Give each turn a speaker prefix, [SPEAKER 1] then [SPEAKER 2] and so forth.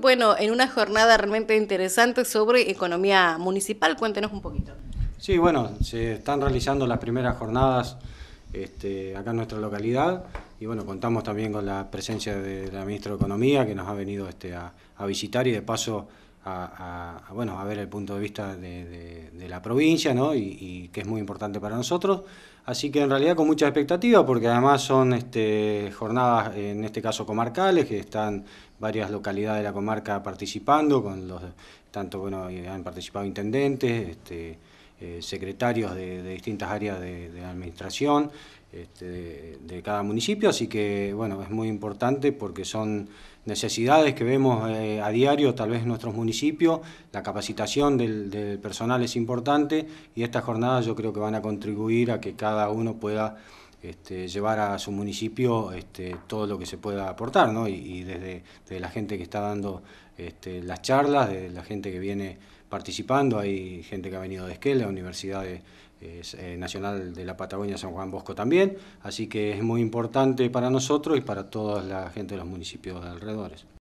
[SPEAKER 1] bueno, en una jornada realmente interesante sobre economía municipal. Cuéntenos un poquito. Sí, bueno, se están realizando las primeras jornadas este, acá en nuestra localidad y bueno, contamos también con la presencia de la ministra de Economía que nos ha venido este, a visitar y de paso a, bueno, a ver el punto de vista de, la provincia, Y, que es muy importante para nosotros. Así que en realidad con mucha expectativa, porque además son este, jornadas, en este caso comarcales, que están varias localidades de la comarca participando, con los tanto bueno han participado intendentes, este, eh, secretarios de, distintas áreas de, administración este, de, cada municipio, así que bueno, es muy importante porque son necesidades que vemos eh, a diario, tal vez en nuestros municipios, la capacitación del personal es importante y estas jornadas yo creo que van a contribuir a que cada uno pueda este, llevar a su municipio este, todo lo que se pueda aportar, y, desde, la gente que está dando este, las charlas, de la gente que viene participando, hay gente que ha venido de la Universidad eh, Nacional de la Patagonia San Juan Bosco también, así que es muy importante para nosotros y para toda la gente de los municipios de alrededores.